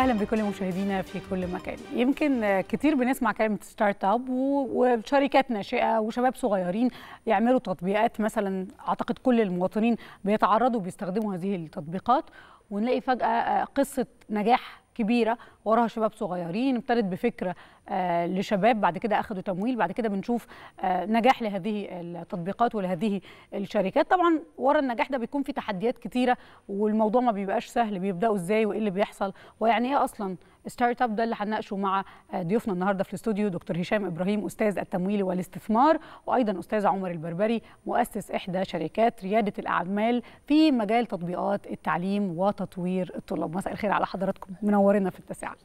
اهلا بكل مشاهدينا في كل مكان يمكن كتير بنسمع كلمه ستارت اب وشركات ناشئه وشباب صغيرين يعملوا تطبيقات مثلا اعتقد كل المواطنين بيتعرضوا بيستخدموا هذه التطبيقات ونلاقي فجاه قصه نجاح كبيره وراها شباب صغيرين ابتدت بفكره آه، لشباب بعد كده اخذوا تمويل بعد كده بنشوف آه، نجاح لهذه التطبيقات ولهذه الشركات طبعا ورا النجاح ده بيكون في تحديات كتيره والموضوع ما بيبقاش سهل بيبداوا ازاي وايه اللي بيحصل ويعني ايه اصلا ستارت اب ده اللي هنناقشه مع آه، ضيوفنا النهارده في الاستوديو دكتور هشام ابراهيم استاذ التمويل والاستثمار وايضا استاذ عمر البربري مؤسس احدى شركات رياده الاعمال في مجال تطبيقات التعليم وتطوير الطلاب مساء الخير على حضراتكم منورنا في التسعه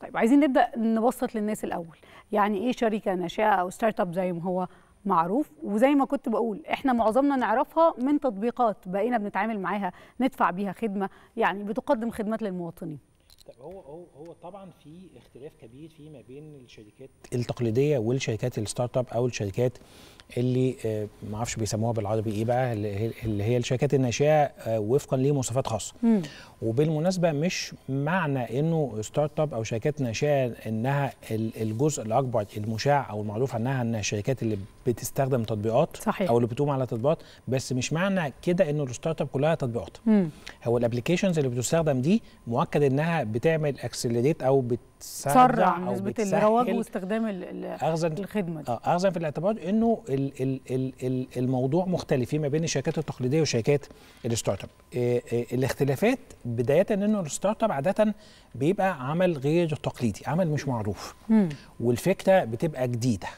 طيب عايزين نبدا نبسط للناس الاول يعني ايه شركه ناشئه او ستارت اب زي ما هو معروف وزي ما كنت بقول احنا معظمنا نعرفها من تطبيقات بقينا بنتعامل معاها ندفع بيها خدمه يعني بتقدم خدمات للمواطنين هو هو هو طبعا في اختلاف كبير في ما بين الشركات التقليديه والشركات الستارت اب او الشركات اللي آه، ما اعرفش بيسموها بالعربي ايه بقى اللي هي الشركات الناشئه آه، وفقا لمواصفات خاصه مم. وبالمناسبه مش معنى انه ستارت اب او شركات ناشئه انها الجزء الاكبر المشاع او المعروف عنها انها الشركات اللي بتستخدم تطبيقات صحيح. او اللي بتقوم على تطبيقات بس مش معنى كده انه الستارت اب كلها تطبيقات مم. هو الابلكيشنز اللي بتستخدم دي مؤكد انها بتعمل اكسلريت او بتسرع نسبه الرواج واستخدام الخدمه دي. اه في الاعتبار انه الـ الـ الـ الـ الموضوع مختلف فيما بين الشركات التقليديه وشركات الستارت اب آه، آه، الاختلافات بدايه انه الستارت اب عاده بيبقى عمل غير تقليدي عمل مش معروف مم. والفكره بتبقى جديده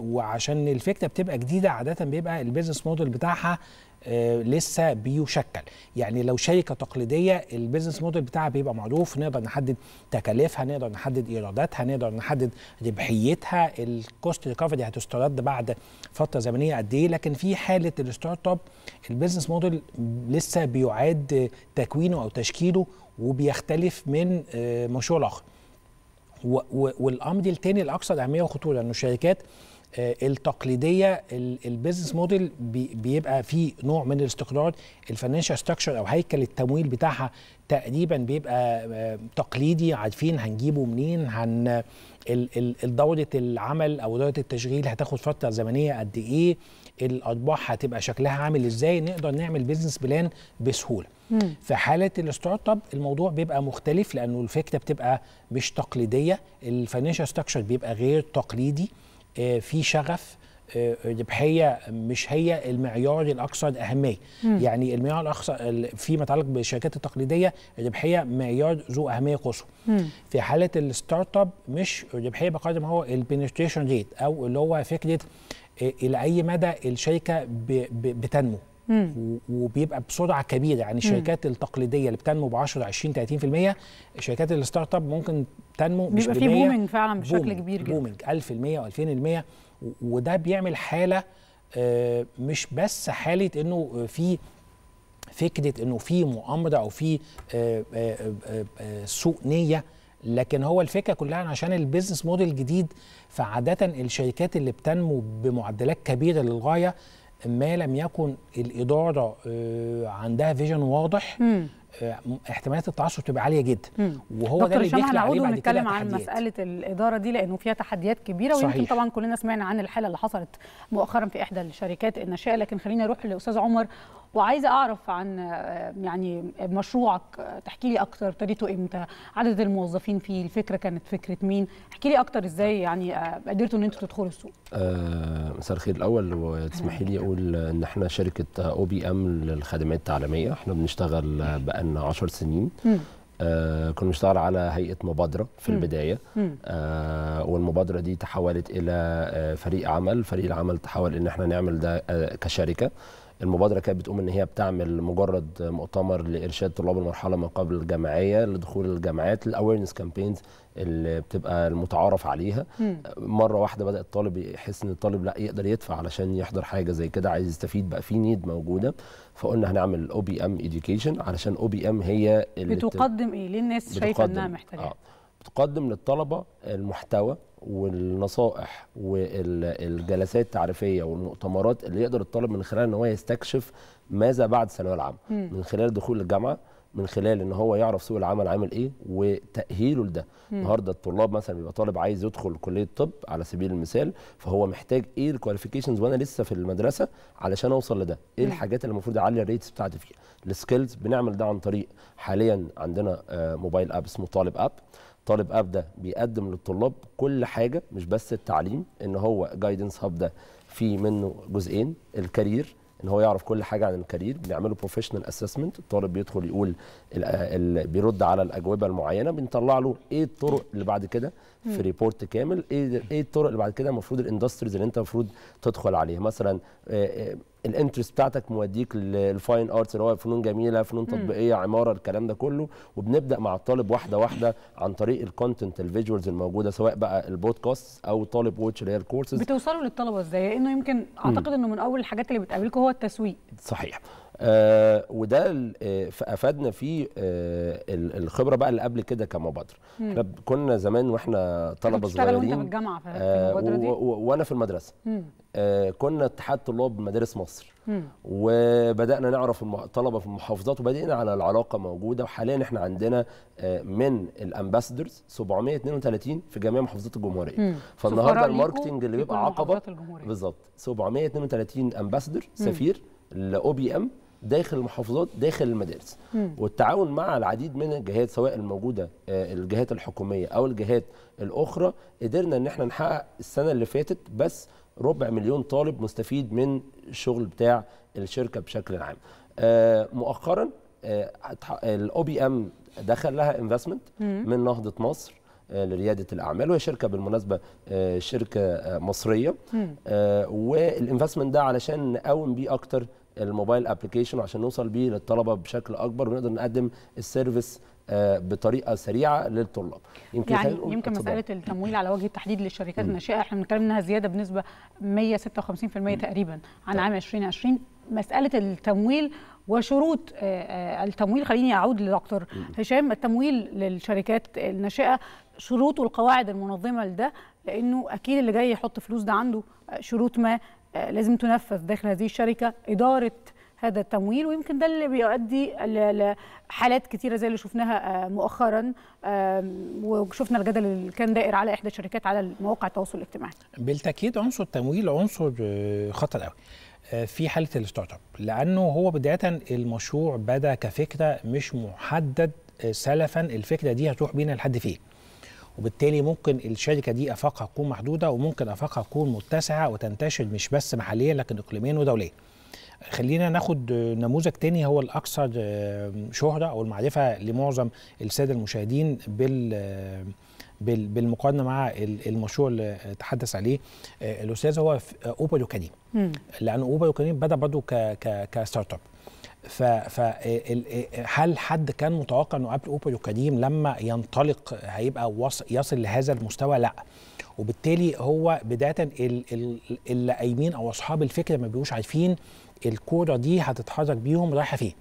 وعشان الفكره بتبقى جديده عاده بيبقى البيزنس موديل بتاعها آه، لسه بيشكل يعني لو شركه تقليديه البيزنس موديل بتاعها بيبقى معروف نقدر نحدد تكاليفها نقدر نحدد ايراداتها نقدر نحدد ربحيتها الكوست ريكفري هتسترد بعد فتره زمنيه قد ايه لكن في حاله الستارت اب البيزنس موديل لسه بيعاد تكوينه او تشكيله وبيختلف من آه، مشروع لاخر والامر الثاني الاكثر اهميه وخطوره انه الشركات آه، التقليديه البيزنس موديل بيبقى فيه نوع من الاستقرار الفاينانشال ستراكشر او هيكل التمويل بتاعها تقريبا بيبقى آه، تقليدي عارفين هنجيبه منين هن دوره العمل او دوره التشغيل هتاخد فتره زمنيه قد ايه الارباح هتبقى شكلها عامل ازاي نقدر نعمل بيزنس بلان بسهوله في حاله الستارت اب الموضوع بيبقى مختلف لانه الفكره بتبقى مش تقليديه الفاينانشال ستراكشر بيبقى غير تقليدي آه، في شغف الربحيه آه، مش هي المعيار الاكثر اهميه مم. يعني المعيار الاكثر فيما يتعلق بالشركات التقليديه الربحيه معيار ذو اهميه قصوى في حاله الستارت اب مش الربحيه بقدر ما هو البنتريشن ريت او اللي هو فكره آه، الى اي مدى الشركه بتنمو وبيبقى بسرعه كبيره يعني الشركات مم. التقليديه اللي بتنمو ب 10 20 30% الشركات الستارت اب ممكن تنمو مش بيبقى في بومنج فعلا بشكل كبير جدا بومنج 1000% و2000% وده بيعمل حاله آه، مش بس حاله انه في فكره انه في مؤامره او في آه، آه، سوء نيه لكن هو الفكره كلها عشان البيزنس موديل جديد فعاده الشركات اللي بتنمو بمعدلات كبيره للغايه ما لم يكن الاداره آه، عندها فيجن واضح آه، احتمالات التعثر تبقى عاليه جدا مم. وهو ده اللي بيخلي عليه بعد كده نتكلم عن مساله الاداره دي لانه فيها تحديات كبيره صحيح. ويمكن طبعا كلنا سمعنا عن الحاله اللي حصلت مؤخرا في احدى الشركات الناشئه لكن خليني اروح للاستاذ عمر وعايزه اعرف عن آه، يعني مشروعك تحكي لي اكتر ابتديته امتى عدد الموظفين فيه الفكره كانت فكره مين احكي لي اكتر ازاي يعني آه، قدرتوا ان انتوا تدخلوا السوق مساء الخير الاول وتسمحي لي اقول ان احنا شركه او بي ام للخدمات التعليميه احنا بنشتغل بقى تقريبا 10 سنين آه كنا بنشتغل على هيئه مبادره في مم. البدايه آه والمبادره دي تحولت الى آه فريق عمل فريق العمل تحول ان احنا نعمل ده آه كشركه المبادره كانت بتقوم ان هي بتعمل مجرد مؤتمر لارشاد طلاب المرحله ما قبل الجامعيه لدخول الجامعات الاويرنس كامبينز اللي بتبقى المتعارف عليها مم. مره واحده بدا الطالب يحس ان الطالب لا يقدر يدفع علشان يحضر حاجه زي كده عايز يستفيد بقى في نيد موجوده فقلنا هنعمل او بي ام اديوكيشن علشان او بي ام هي اللي بتقدم ايه للناس شايفه انها محتاجه آه. بتقدم للطلبه المحتوى والنصائح والجلسات التعريفيه والمؤتمرات اللي يقدر الطالب من خلالها ان هو يستكشف ماذا بعد الثانويه العامه من خلال دخول الجامعه من خلال ان هو يعرف سوق العمل عامل ايه وتاهيله لده النهارده الطلاب مثلا بيبقى طالب عايز يدخل كليه طب على سبيل المثال فهو محتاج ايه الكواليفيكيشنز وانا لسه في المدرسه علشان اوصل لده ايه الحاجات اللي المفروض اعلي الريتس بتاعتي فيها السكيلز بنعمل ده عن طريق حاليا عندنا موبايل آه، اب اسمه طالب اب طالب اب ده بيقدم للطلاب كل حاجه مش بس التعليم ان هو جايدنس هاب ده فيه منه جزئين الكارير ان هو يعرف كل حاجه عن الكارير بنعمله بروفيشنال اسسمنت الطالب بيدخل يقول بيرد على الاجوبه المعينه بنطلع له ايه الطرق اللي بعد كده في ريبورت كامل ايه ايه الطرق اللي بعد كده المفروض الاندستريز اللي انت المفروض تدخل عليها مثلا آه، آه، الانترست بتاعتك موديك للفاين ارتس اللي هو فنون جميله فنون تطبيقيه عماره الكلام ده كله وبنبدا مع الطالب واحده واحده عن طريق الكونتنت الفيجوالز الموجوده سواء بقى البودكاست او طالب ووتش اللي هي الكورسز بتوصلوا للطلبه ازاي؟ لانه يمكن اعتقد انه من اول الحاجات اللي بتقابلكم هو التسويق صحيح آه وده آه، افادنا فيه آه الخبره بقى اللي قبل كده كمبادره كنا زمان واحنا طلبه صغيرين وانت في الجامعه في آه، المبادره دي آه وانا في المدرسه مم. آه، كنا اتحاد طلاب مدارس مصر وبدانا نعرف الطلبه في المحافظات وبدانا على العلاقه موجوده وحاليا احنا عندنا آه، من الامباسدرز 732 في جميع محافظات الجمهوريه فالنهارده الماركتنج اللي بيبقى عقبه بالظبط 732 امباسدر سفير لاو بي ام داخل المحافظات داخل المدارس مم. والتعاون مع العديد من الجهات سواء الموجوده آه، الجهات الحكوميه او الجهات الاخرى قدرنا ان احنا نحقق السنه اللي فاتت بس ربع مليون طالب مستفيد من الشغل بتاع الشركه بشكل عام آه، مؤخرا الاو بي ام دخل لها انفستمنت من نهضه مصر آه، لرياده الاعمال وهي شركه بالمناسبه آه، شركه مصريه والانفستمنت ده علشان نقوم بيه اكتر الموبايل ابلكيشن عشان نوصل بيه للطلبه بشكل اكبر ونقدر نقدم السيرفيس آه، بطريقه سريعه للطلاب يمكن يعني يمكن مساله التمويل على وجه التحديد للشركات الناشئه احنا بنتكلم انها زياده بنسبه 156% تقريبا عن طيب. عام 2020 مساله التمويل وشروط آه، آه، التمويل خليني اعود لدكتور هشام التمويل للشركات الناشئه شروط والقواعد المنظمه لده لانه اكيد اللي جاي يحط فلوس ده عنده شروط ما لازم تنفذ داخل هذه الشركه اداره هذا التمويل ويمكن ده اللي بيؤدي لحالات كثيره زي اللي شفناها آه، مؤخرا وشفنا الجدل اللي كان دائر على احدى الشركات على مواقع التواصل الاجتماعي. بالتاكيد عنصر التمويل عنصر آه، خطر قوي. آه، في حاله الستارت اب لانه هو بدايه المشروع بدا كفكره مش محدد سلفا الفكره دي هتروح بينا لحد فين وبالتالي ممكن الشركه دي افاقها تكون محدوده وممكن افاقها تكون متسعه وتنتشر مش بس محليا لكن اقليميا ودوليا خلينا ناخد نموذج تاني هو الاكثر آه، شهره او المعرفه لمعظم الساده المشاهدين بال آه، بالمقارنه مع المشروع اللي تحدث عليه آه، الاستاذ هو اوبر كريم لان اوبر كريم بدا برضه كستارت اب فهل حد كان متوقع انه ابل اوبر كريم لما ينطلق هيبقى يصل لهذا المستوى لا وبالتالي هو بدايه اللي قايمين او اصحاب الفكره ما بيبقوش عارفين الكوره دي هتتحرك بيهم رايحه فين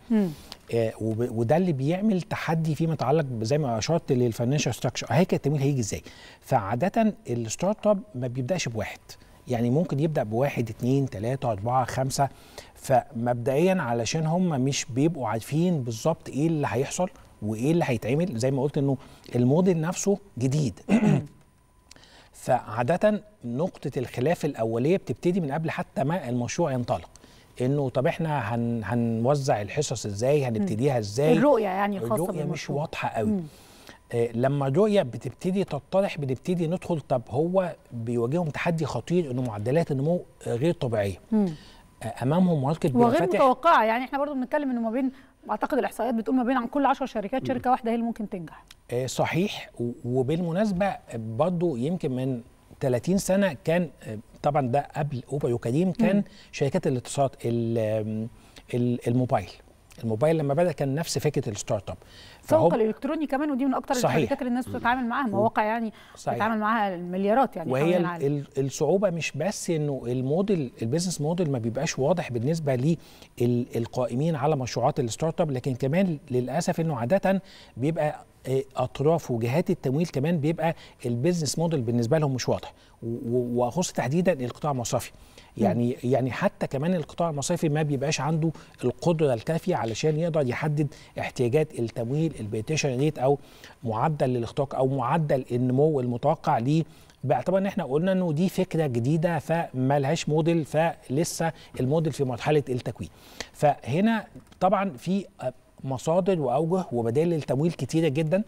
آه وده اللي بيعمل تحدي فيما يتعلق زي ما اشرت للفاينانشال ستراكشر هيكل التمويل هيجي ازاي فعاده الستارت اب ما بيبداش بواحد يعني ممكن يبدا بواحد اثنين ثلاثه اربعه خمسه فمبدئيا علشان هم مش بيبقوا عارفين بالظبط ايه اللي هيحصل وايه اللي هيتعمل زي ما قلت انه الموديل نفسه جديد فعاده نقطه الخلاف الاوليه بتبتدي من قبل حتى ما المشروع ينطلق انه طب احنا هن هنوزع الحصص ازاي هنبتديها ازاي الرؤيه يعني خاصه الرؤيه مش واضحه قوي مم. آه، لما الرؤيه بتبتدي تتضح بنبتدي ندخل طب هو بيواجههم تحدي خطير انه معدلات النمو غير طبيعيه مم. آه، امامهم ماركت بينفتح وغير متوقعه يعني احنا برضو بنتكلم انه ما بين اعتقد الاحصائيات بتقول ما بين عن كل 10 شركات شركه واحده هي اللي ممكن تنجح آه، صحيح وبالمناسبه برضو يمكن من 30 سنه كان طبعا ده قبل اوبا يوكاديم كان شركات الاتصالات الموبايل الموبايل لما بدا كان نفس فكره الستارت اب سوق الالكتروني كمان ودي من اكتر الشركات اللي الناس بتتعامل معاها مواقع يعني صحيح. بتتعامل معاها المليارات يعني وهي الصعوبه مش بس انه الموديل البيزنس موديل ما بيبقاش واضح بالنسبه للقائمين على مشروعات الستارت اب لكن كمان للاسف انه عاده بيبقى آه، اطراف وجهات التمويل كمان بيبقى البيزنس موديل بالنسبه لهم مش واضح واخص تحديدا القطاع المصرفي يعني م. يعني حتى كمان القطاع المصرفي ما بيبقاش عنده القدره الكافيه علشان يقدر يحدد احتياجات التمويل البيتيشن ريت او معدل للاختراق او معدل النمو المتوقع ليه باعتبار ان احنا قلنا انه دي فكره جديده فمالهاش موديل فلسه الموديل في مرحله التكوين فهنا طبعا في مصادر واوجه وبدائل للتمويل كتيره جدا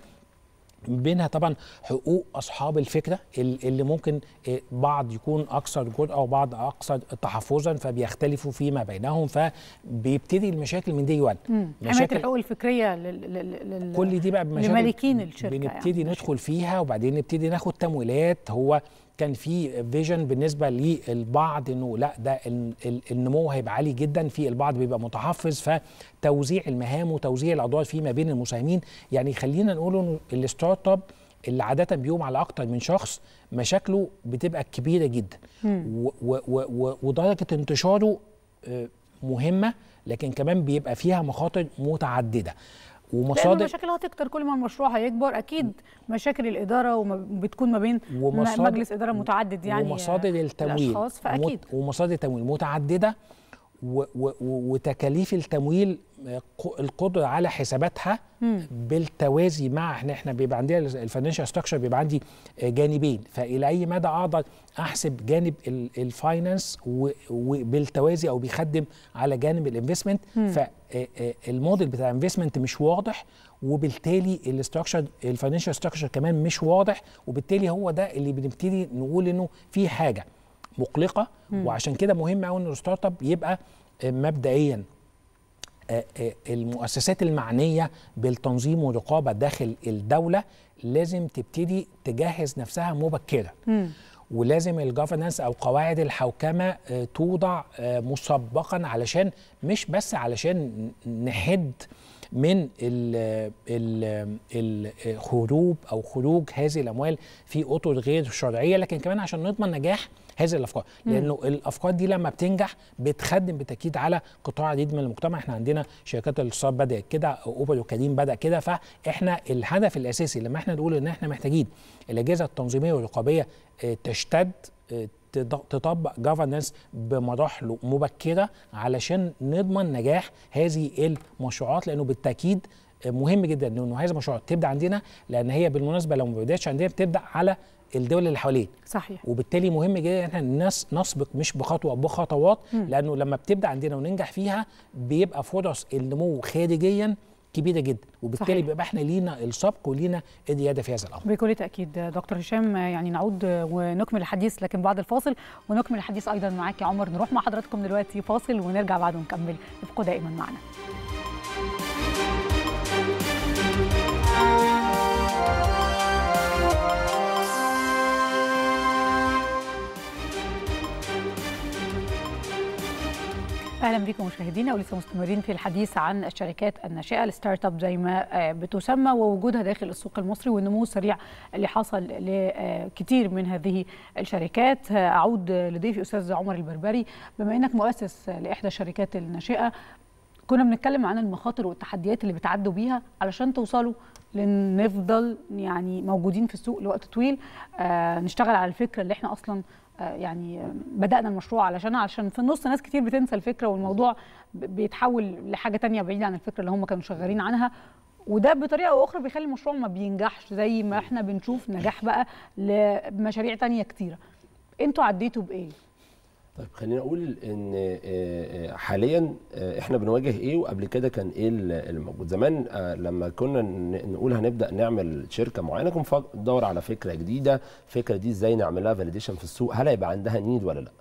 بينها طبعا حقوق اصحاب الفكره اللي ممكن آه، بعض يكون اكثر جرأه وبعض اكثر تحفظا فبيختلفوا فيما بينهم فبيبتدي المشاكل من دي وان مشاكل الحقوق الفكريه لل... كل دي بقى بمشاكل لمالكين الشركه يعني. بنبتدي يعني. ندخل فيها وبعدين نبتدي ناخد تمويلات هو كان في فيجن بالنسبه للبعض انه لا ده النمو هيبقى عالي جدا في البعض بيبقى متحفظ فتوزيع المهام وتوزيع الادوار فيه ما بين المساهمين يعني خلينا نقول انه الستارت اب اللي عاده بيقوم على اكتر من شخص مشاكله بتبقى كبيره جدا ودرجه انتشاره آه، مهمه لكن كمان بيبقى فيها مخاطر متعدده ومصادر لأن المشاكل هتكتر كل ما المشروع هيكبر اكيد مشاكل الاداره وبتكون ما بين مجلس اداره متعدد يعني ومصادر التمويل الاشخاص فاكيد ومصادر التمويل متعدده وتكاليف التمويل آه، القدره على حساباتها بالتوازي مع ان احنا بيبقى عندنا الفاينانشال ستراكشر بيبقى عندي آه، جانبين فالى اي مدى اقدر احسب جانب الفاينانس وبالتوازي او بيخدم على جانب الانفستمنت فالموديل آه، بتاع الانفستمنت مش واضح وبالتالي الاستراكشر الفاينانشال ستراكشر كمان مش واضح وبالتالي هو ده اللي بنبتدي نقول انه في حاجه مقلقه وعشان كده مهم قوي ان الستارت اب يبقى آه، مبدئيا آه، آه، المؤسسات المعنيه بالتنظيم والرقابه داخل الدوله لازم تبتدي تجهز نفسها مبكرا ولازم الجفرنس او قواعد الحوكمه توضع مسبقا علشان مش بس علشان نحد من الهروب او خروج هذه الاموال في اطر غير شرعيه لكن كمان عشان نضمن نجاح هذه الافكار لانه الافكار دي لما بتنجح بتخدم بالتاكيد على قطاع عديد من المجتمع احنا عندنا شركات الاتصالات بدات كده اوبر وكريم بدا كده فاحنا الهدف الاساسي لما احنا نقول ان احنا محتاجين الاجهزه التنظيميه والرقابيه آه، تشتد آه، تطبق جافرنس بمراحل مبكره علشان نضمن نجاح هذه المشروعات لانه بالتاكيد آه، مهم جدا انه هذه المشروعات تبدا عندنا لان هي بالمناسبه لو ما بداتش عندنا بتبدا على الدول اللي حواليه صحيح وبالتالي مهم جدا ان احنا نسبق مش بخطوه بخطوات م. لانه لما بتبدا عندنا وننجح فيها بيبقى فرص النمو خارجيا كبيره جدا وبالتالي صحيح. بيبقى احنا لينا السبق ولينا الزياده في هذا الامر بكل تاكيد دكتور هشام يعني نعود ونكمل الحديث لكن بعد الفاصل ونكمل الحديث ايضا معاك يا عمر نروح مع حضراتكم دلوقتي فاصل ونرجع بعد ونكمل ابقوا دائما معنا اهلا بكم مشاهدينا ولسه مستمرين في الحديث عن الشركات الناشئه الستارت اب زي ما آه، بتسمى ووجودها داخل السوق المصري والنمو السريع اللي حصل لكثير من هذه الشركات اعود لضيفي استاذ عمر البربري بما انك مؤسس لاحدى الشركات الناشئه كنا بنتكلم عن المخاطر والتحديات اللي بتعدوا بيها علشان توصلوا لنفضل يعني موجودين في السوق لوقت طويل آه، نشتغل على الفكره اللي احنا اصلا يعني بدانا المشروع علشان علشان في النص ناس كتير بتنسى الفكره والموضوع بيتحول لحاجه تانية بعيدة عن الفكره اللي هم كانوا شغالين عنها وده بطريقه او اخرى بيخلي المشروع ما بينجحش زي ما احنا بنشوف نجاح بقى لمشاريع تانية كتيره انتوا عديتوا بايه طيب خليني اقول ان آه، آه، حاليا آه، احنا بنواجه ايه وقبل كده كان ايه اللي موجود زمان لما كنا نقول هنبدا نعمل شركه معينه كنا بندور على فكره جديده الفكره دي ازاي نعملها فاليديشن في السوق هل هيبقى عندها نيد ولا لا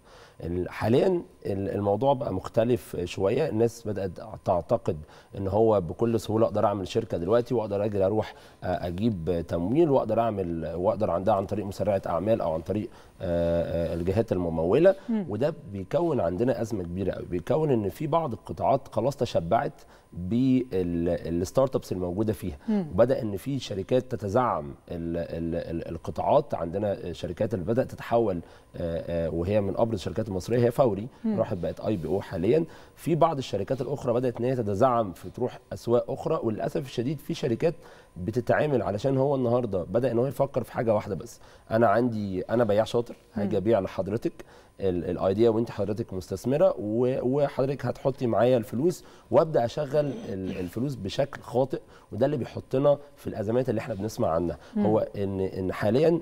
حاليا الموضوع بقى مختلف شويه الناس بدات تعتقد ان هو بكل سهوله اقدر اعمل شركه دلوقتي واقدر اجي اروح اجيب تمويل واقدر اعمل واقدر عندها عن طريق مسرعه اعمال او عن طريق آه، آه، الجهات المموله وده بيكون عندنا ازمه كبيره قوي بيكون ان في بعض القطاعات خلاص تشبعت بالستارت ابس الموجوده فيها وبدا ان في شركات تتزعم القطاعات عندنا شركات اللي بدات تتحول آه، وهي من ابرز الشركات المصريه هي فوري راحت بقت اي بي او حاليا في بعض الشركات الاخرى بدات ان هي تتزعم في تروح اسواق اخرى وللاسف الشديد في شركات بتتعمل علشان هو النهارده بدا ان هو يفكر في حاجه واحده بس انا عندي انا بياع شاطر هاجي ابيع لحضرتك الايديا وانت حضرتك مستثمره وحضرتك هتحطي معايا الفلوس وابدا اشغل الفلوس بشكل خاطئ وده اللي بيحطنا في الازمات اللي احنا بنسمع عنها هو ان ان حاليا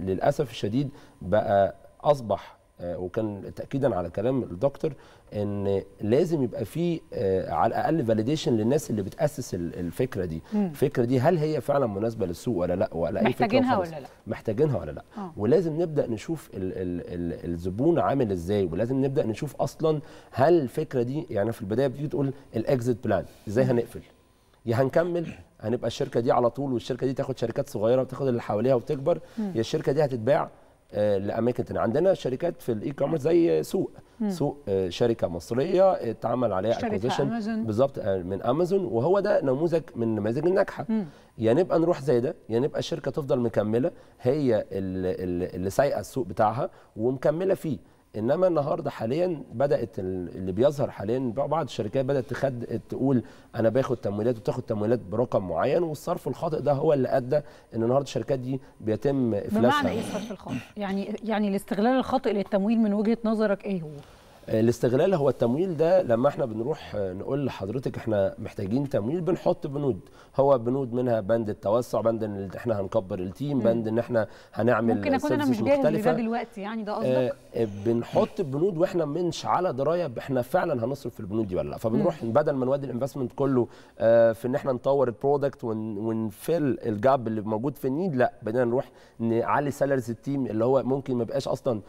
للاسف الشديد بقى اصبح آه، وكان تاكيدا على كلام الدكتور ان لازم يبقى في آه، على الاقل فاليديشن للناس اللي بتاسس الفكره دي مم. الفكره دي هل هي فعلا مناسبه للسوق ولا لا ولا اي فكره محتاجينها ولا لا محتاجينها ولا لا آه. ولازم نبدا نشوف الـ الـ الـ الزبون عامل ازاي ولازم نبدا نشوف اصلا هل الفكره دي يعني في البدايه بتيجي تقول الاكزيت بلان ازاي هنقفل يا هنكمل هنبقى الشركه دي على طول والشركه دي تاخد شركات صغيره وتاخد اللي حواليها وتكبر يا الشركه دي هتتباع آه، لاماكن تانية. عندنا شركات في الاي كوميرس زي سوق مم. سوق آه، شركه مصريه اتعمل عليها اكوزيشن بالظبط آه، من امازون وهو ده نموذج من النماذج الناجحه يا يعني نبقى نروح زي ده يا يعني نبقى الشركه تفضل مكمله هي اللي سايقه السوق بتاعها ومكمله فيه انما النهارده حاليا بدات اللي بيظهر حاليا بعض الشركات بدات تخد تقول انا باخد تمويلات وتاخد تمويلات برقم معين والصرف الخاطئ ده هو اللي ادى ان النهارده الشركات دي بيتم افلاسها بمعنى ايه الصرف الخاطئ؟ يعني يعني الاستغلال الخاطئ للتمويل من وجهه نظرك ايه هو؟ الاستغلال هو التمويل ده لما احنا بنروح آه، نقول لحضرتك احنا محتاجين تمويل بنحط بنود هو بنود منها بند التوسع بند ان احنا هنكبر التيم بند ان احنا هنعمل ممكن اكون انا مش جاهز ده دلوقتي يعني ده قصدك اه, آه، بنحط بنود واحنا مش على درايه احنا فعلا هنصرف في البنود دي ولا لا فبنروح بدل ما نودي الانفستمنت كله اه في ان احنا نطور البرودكت ونفل الجاب اللي موجود في النيد لا بدنا نروح نعلي سالاريز التيم اللي هو ممكن ما يبقاش اصلا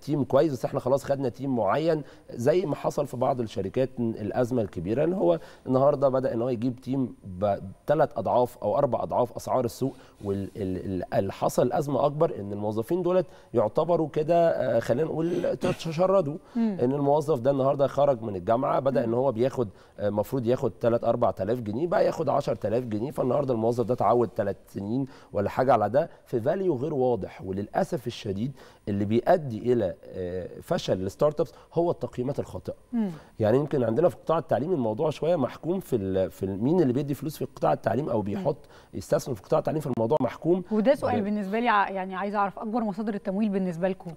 تيم آه، كويس بس احنا خلاص خدنا تيم معين زي ما حصل في بعض الشركات الازمه الكبيره ان هو النهارده بدا ان هو يجيب تيم بثلاث اضعاف او اربع اضعاف اسعار السوق واللي حصل ازمه اكبر ان الموظفين دولت يعتبروا كده آه، خلينا نقول تشردوا ان الموظف ده النهارده خرج من الجامعه بدا ان هو بياخد المفروض آه، ياخد 3 4000 جنيه بقى ياخد 10000 جنيه فالنهارده الموظف ده اتعود 3 سنين ولا حاجه على ده في فاليو غير واضح وللاسف الشديد اللي بيؤدي الى آه، فشل الستارت ابس هو التقييمات الخاطئه مم. يعني يمكن عندنا في قطاع التعليم الموضوع شويه محكوم في في مين اللي بيدي فلوس في قطاع التعليم او بيحط يستثمر في قطاع التعليم في الموضوع محكوم وده سؤال ب... بالنسبه لي يعني عايز اعرف اكبر مصادر التمويل بالنسبه لكم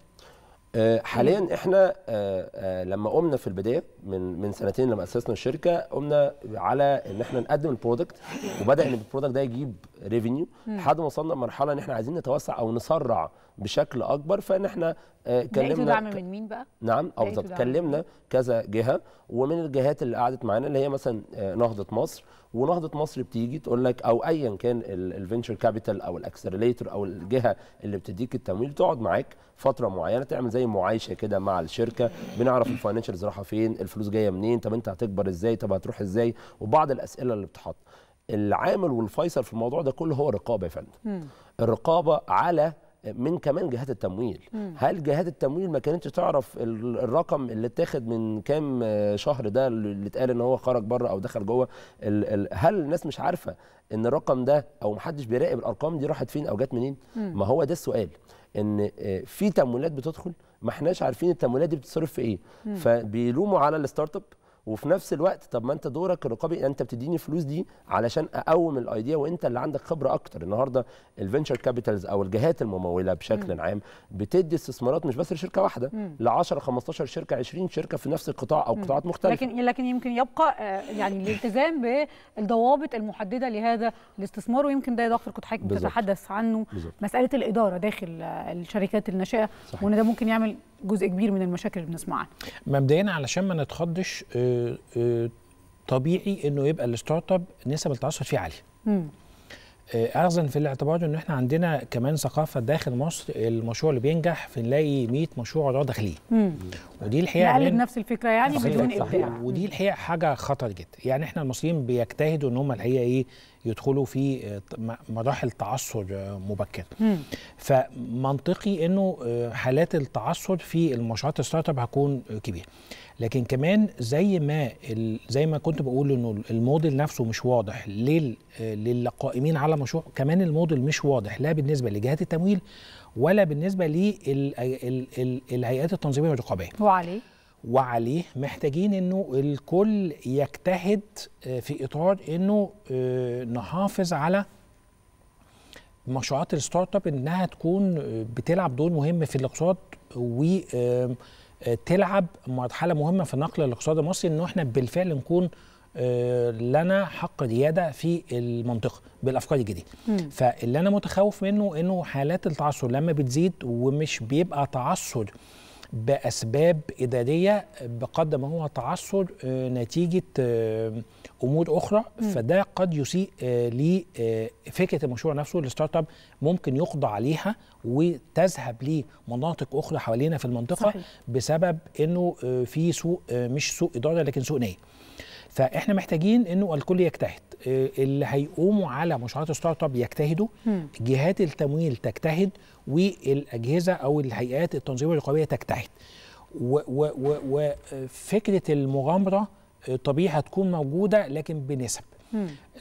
آه، حاليا احنا آه، آه، لما قمنا في البدايه من من سنتين لما اسسنا الشركه قمنا على ان احنا نقدم البرودكت وبدا ان البرودكت ده يجيب ريفينيو لحد ما وصلنا لمرحله ان احنا عايزين نتوسع او نسرع بشكل اكبر فان احنا اتكلمنا آه، دعم من مين بقى؟ نعم او بالظبط كلمنا كذا جهه ومن الجهات اللي قعدت معانا اللي هي مثلا آه، نهضه مصر ونهضه مصر بتيجي تقول لك او ايا كان الفينشر كابيتال او الاكسلريتور او الجهه اللي بتديك التمويل تقعد معاك فتره معينه تعمل زي معايشه كده مع الشركه بنعرف الفاينانشالز راحه فين الفلوس جايه منين طب انت هتكبر ازاي طب هتروح ازاي وبعض الاسئله اللي بتحط العامل والفيصل في الموضوع ده كله هو رقابه يا فندم الرقابه على من كمان جهات التمويل مم. هل جهات التمويل ما كانتش تعرف الرقم اللي اتاخد من كام آه، شهر ده اللي اتقال ان هو خرج بره او دخل جوه هل الناس مش عارفه ان الرقم ده او محدش بيراقب الارقام دي راحت فين او جت منين مم. ما هو ده السؤال ان آه، في تمويلات بتدخل ما احناش عارفين التمويلات دي بتتصرف في ايه مم. فبيلوموا على الستارت اب وفي نفس الوقت طب ما انت دورك الرقابي انت بتديني فلوس دي علشان اقوم الايديا وانت اللي عندك خبره اكتر النهارده الفينشر كابيتالز او الجهات المموله بشكل م. عام بتدي استثمارات مش بس لشركه واحده ل 10 15 شركه 20 شركه في نفس القطاع او قطاعات مختلفه لكن إيه، لكن يمكن يبقى آه، يعني الالتزام بالضوابط المحدده لهذا الاستثمار ويمكن ده يا دكتور كنت حضرتك بتتحدث عنه بالزبط. مساله الاداره داخل الشركات الناشئه وان ده ممكن يعمل جزء كبير من المشاكل اللي بنسمع عنها مبدئيا علشان ما نتخضش آه، آه، طبيعي انه يبقى الستارت اب نسب التعثر فيه عاليه آه، اخذا في الاعتبار ان احنا عندنا كمان ثقافه داخل مصر المشروع اللي بينجح في نلاقي 100 مشروع وراه داخلي ودي الحقيقه يعني نفس الفكره يعني بدون ابداع ودي الحقيقه حاجه خطر جدا يعني احنا المصريين بيجتهدوا ان هم الحقيقه ايه يدخلوا في آه، مراحل تعثر آه، مبكره. فمنطقي انه آه، حالات التعثر في المشروعات الستارت اب هتكون كبيره. لكن كمان زي ما زي ما كنت بقول انه الموديل نفسه مش واضح للقائمين على مشروع كمان الموديل مش واضح لا بالنسبه لجهات التمويل ولا بالنسبه للهيئات التنظيميه والرقابيه. وعليه وعليه محتاجين انه الكل يجتهد آه، في اطار انه آه، نحافظ على مشروعات الستارت اب انها تكون آه، بتلعب دور مهم في الاقتصاد وتلعب مرحله مهمه في نقل الاقتصاد المصري انه احنا بالفعل نكون لنا حق رياده في المنطقه بالافكار الجديده فاللي انا متخوف منه انه حالات التعثر لما بتزيد ومش بيبقى تعثر باسباب اداريه بقدر ما هو تعثر آه، نتيجه آه، امور اخرى م. فده قد يسيء آه، لفكره المشروع نفسه الستارت اب ممكن يقضى عليها وتذهب لمناطق اخرى حوالينا في المنطقه صحيح. بسبب انه في سوء مش سوء اداره لكن سوء نيه فاحنا محتاجين انه الكل يجتهد اه، اللي هيقوموا على مشروعات الستارت اب يجتهدوا جهات التمويل تجتهد والاجهزه او الهيئات التنظيميه والرقابيه تجتهد وفكره المغامره اه، طبيعي هتكون موجوده لكن بنسب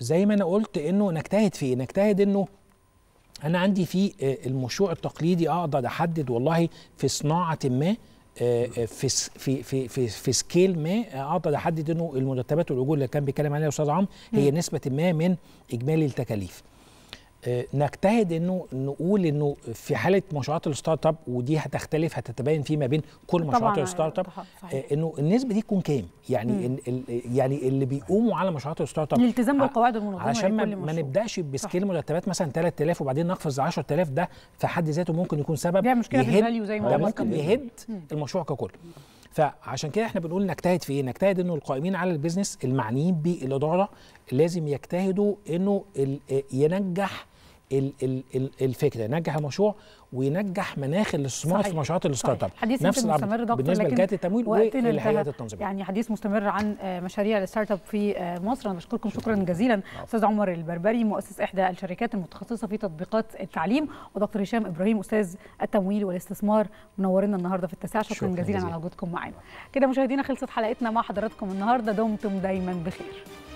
زي ما انا قلت انه نجتهد في ايه نجتهد انه انا عندي في اه، المشروع التقليدي اقدر احدد والله في صناعه ما آه، آه، في في في في, في سكيل ما اقدر آه، احدد انه المرتبات والاجور اللي كان بيتكلم عليها الاستاذ عمرو هي نسبه ما من اجمالي التكاليف آه، نجتهد انه نقول انه في حاله مشروعات الستارت اب ودي هتختلف هتتباين فيما بين كل مشروعات آه، الستارت اب آه، انه النسبه دي تكون كام؟ يعني يعني اللي بيقوموا على مشروعات الستارت اب الالتزام بالقواعد المنظمه علشان ما, ما نبداش بسكيل مرتبات مثلا 3000 وبعدين نقفز 10000 ده في حد ذاته ممكن يكون سبب دي مشكله في الفاليو زي ما ممكن يهد المشروع ككل فعشان كده احنا بنقول نجتهد في ايه؟ نجتهد انه القائمين على البيزنس المعنيين بالاداره لازم يجتهدوا انه ينجح الفكره ينجح المشروع وينجح مناخ الاستثمار في مشروعات الستارت اب نفس مستمر دكتور بالنسبه لجهات التمويل والهيئات التنظيميه يعني حديث مستمر عن آه، مشاريع الستارت اب في آه، مصر انا بشكركم شكرا جزيلا نعم. استاذ عمر البربري مؤسس احدى الشركات المتخصصه في تطبيقات التعليم ودكتور هشام ابراهيم استاذ التمويل والاستثمار منورنا النهارده في التاسعه شكرا, شكرا جزيلا على وجودكم معانا كده مشاهدينا خلصت حلقتنا مع حضراتكم النهارده دمتم دايما بخير